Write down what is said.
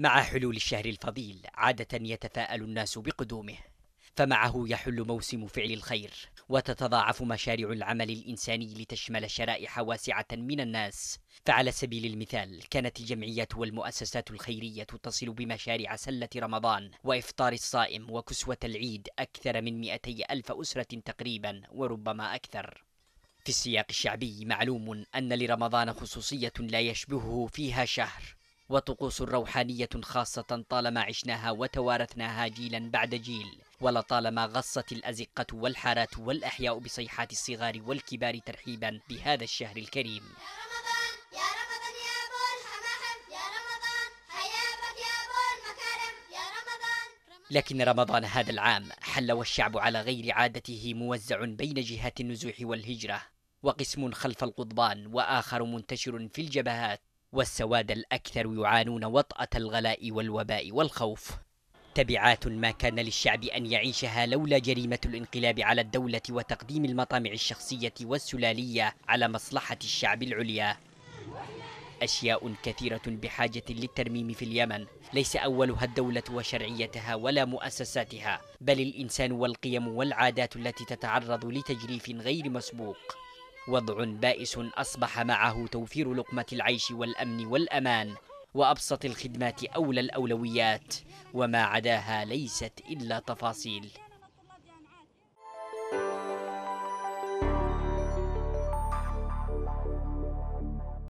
مع حلول الشهر الفضيل عادة يتفاءل الناس بقدومه فمعه يحل موسم فعل الخير وتتضاعف مشاريع العمل الإنساني لتشمل شرائح واسعة من الناس فعلى سبيل المثال كانت الجمعيات والمؤسسات الخيرية تصل بمشاريع سلة رمضان وإفطار الصائم وكسوة العيد أكثر من 200 ألف أسرة تقريبا وربما أكثر في السياق الشعبي معلوم أن لرمضان خصوصية لا يشبهه فيها شهر وطقوس روحانية خاصة طالما عشناها وتوارثناها جيلا بعد جيل ولطالما غصت الأزقة والحارات والأحياء بصيحات الصغار والكبار ترحيبا بهذا الشهر الكريم لكن رمضان هذا العام حل والشعب على غير عادته موزع بين جهات النزوح والهجرة وقسم خلف القضبان وآخر منتشر في الجبهات والسواد الأكثر يعانون وطأة الغلاء والوباء والخوف تبعات ما كان للشعب أن يعيشها لولا جريمة الانقلاب على الدولة وتقديم المطامع الشخصية والسلالية على مصلحة الشعب العليا أشياء كثيرة بحاجة للترميم في اليمن ليس أولها الدولة وشرعيتها ولا مؤسساتها بل الإنسان والقيم والعادات التي تتعرض لتجريف غير مسبوق وضع بائس أصبح معه توفير لقمة العيش والأمن والأمان وأبسط الخدمات أولى الأولويات وما عداها ليست إلا تفاصيل